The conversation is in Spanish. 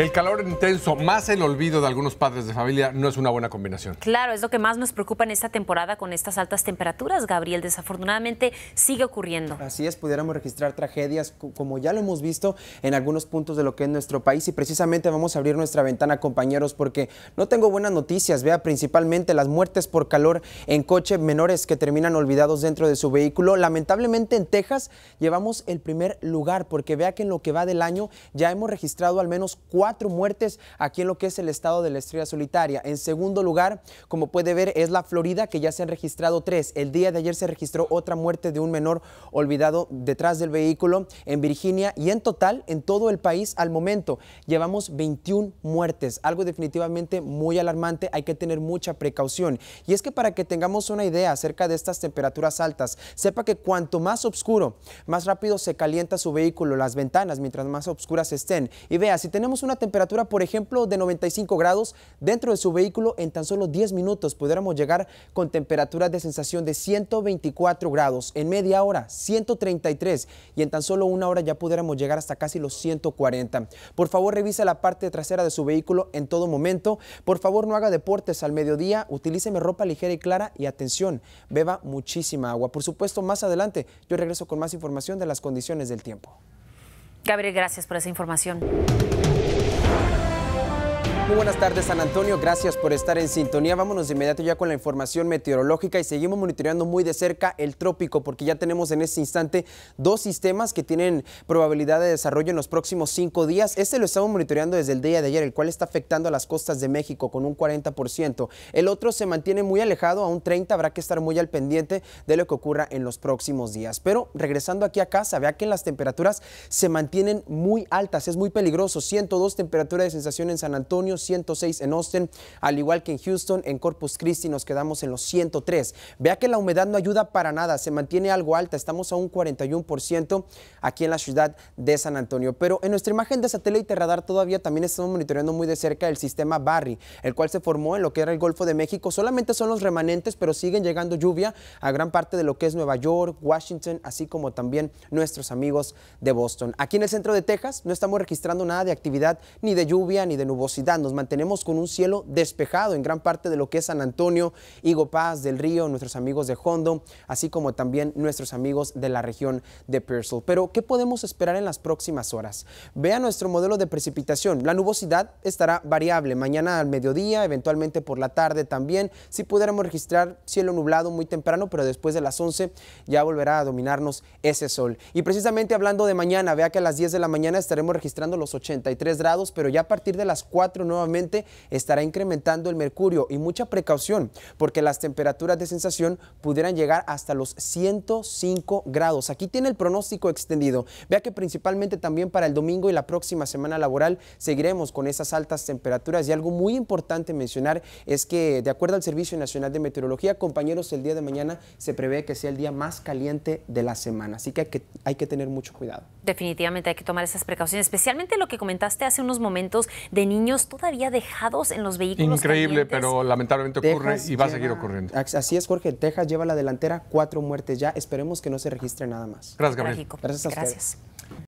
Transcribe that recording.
El calor intenso más el olvido de algunos padres de familia no es una buena combinación. Claro, es lo que más nos preocupa en esta temporada con estas altas temperaturas, Gabriel. Desafortunadamente sigue ocurriendo. Así es, pudiéramos registrar tragedias como ya lo hemos visto en algunos puntos de lo que es nuestro país y precisamente vamos a abrir nuestra ventana, compañeros, porque no tengo buenas noticias. Vea, principalmente las muertes por calor en coche, menores que terminan olvidados dentro de su vehículo. Lamentablemente en Texas llevamos el primer lugar porque vea que en lo que va del año ya hemos registrado al menos cuatro cuatro muertes aquí en lo que es el estado de la Estrella Solitaria. En segundo lugar, como puede ver, es la Florida, que ya se han registrado tres. El día de ayer se registró otra muerte de un menor olvidado detrás del vehículo en Virginia y en total, en todo el país, al momento, llevamos 21 muertes, algo definitivamente muy alarmante. Hay que tener mucha precaución. Y es que para que tengamos una idea acerca de estas temperaturas altas, sepa que cuanto más oscuro, más rápido se calienta su vehículo, las ventanas, mientras más oscuras estén. Y vea, si tenemos una temperatura, por ejemplo, de 95 grados dentro de su vehículo en tan solo 10 minutos pudiéramos llegar con temperaturas de sensación de 124 grados, en media hora 133 y en tan solo una hora ya pudiéramos llegar hasta casi los 140. Por favor, revisa la parte trasera de su vehículo en todo momento. Por favor, no haga deportes al mediodía, utilíceme ropa ligera y clara y atención, beba muchísima agua. Por supuesto, más adelante yo regreso con más información de las condiciones del tiempo. Gabriel, gracias por esa información. Muy buenas tardes, San Antonio. Gracias por estar en sintonía. Vámonos de inmediato ya con la información meteorológica y seguimos monitoreando muy de cerca el trópico, porque ya tenemos en este instante dos sistemas que tienen probabilidad de desarrollo en los próximos cinco días. Este lo estamos monitoreando desde el día de ayer, el cual está afectando a las costas de México con un 40%. El otro se mantiene muy alejado, a un 30%. Habrá que estar muy al pendiente de lo que ocurra en los próximos días. Pero regresando aquí a casa, vea que las temperaturas se mantienen muy altas. Es muy peligroso. 102 temperatura de sensación en San Antonio. 106 en Austin, al igual que en Houston, en Corpus Christi nos quedamos en los 103. Vea que la humedad no ayuda para nada, se mantiene algo alta, estamos a un 41% aquí en la ciudad de San Antonio. Pero en nuestra imagen de satélite radar todavía también estamos monitoreando muy de cerca el sistema Barry, el cual se formó en lo que era el Golfo de México. Solamente son los remanentes, pero siguen llegando lluvia a gran parte de lo que es Nueva York, Washington, así como también nuestros amigos de Boston. Aquí en el centro de Texas no estamos registrando nada de actividad ni de lluvia ni de nubosidad mantenemos con un cielo despejado en gran parte de lo que es San Antonio, Higo Paz del Río, nuestros amigos de Hondo, así como también nuestros amigos de la región de Pearsall. Pero, ¿qué podemos esperar en las próximas horas? Vea nuestro modelo de precipitación. La nubosidad estará variable mañana al mediodía, eventualmente por la tarde también. Si pudiéramos registrar cielo nublado muy temprano, pero después de las 11 ya volverá a dominarnos ese sol. Y precisamente hablando de mañana, vea que a las 10 de la mañana estaremos registrando los 83 grados, pero ya a partir de las 4 no nuevamente estará incrementando el mercurio y mucha precaución porque las temperaturas de sensación pudieran llegar hasta los 105 grados. Aquí tiene el pronóstico extendido. Vea que principalmente también para el domingo y la próxima semana laboral seguiremos con esas altas temperaturas y algo muy importante mencionar es que de acuerdo al Servicio Nacional de Meteorología, compañeros, el día de mañana se prevé que sea el día más caliente de la semana, así que hay que, hay que tener mucho cuidado. Definitivamente hay que tomar esas precauciones, especialmente lo que comentaste hace unos momentos de niños todavía había dejados en los vehículos. Increíble, pero lamentablemente ocurre y va a seguir ocurriendo. Así es, Jorge. Texas lleva la delantera, cuatro muertes ya. Esperemos que no se registre nada más. Gracias, Gabriel. Gracias a Ustedes.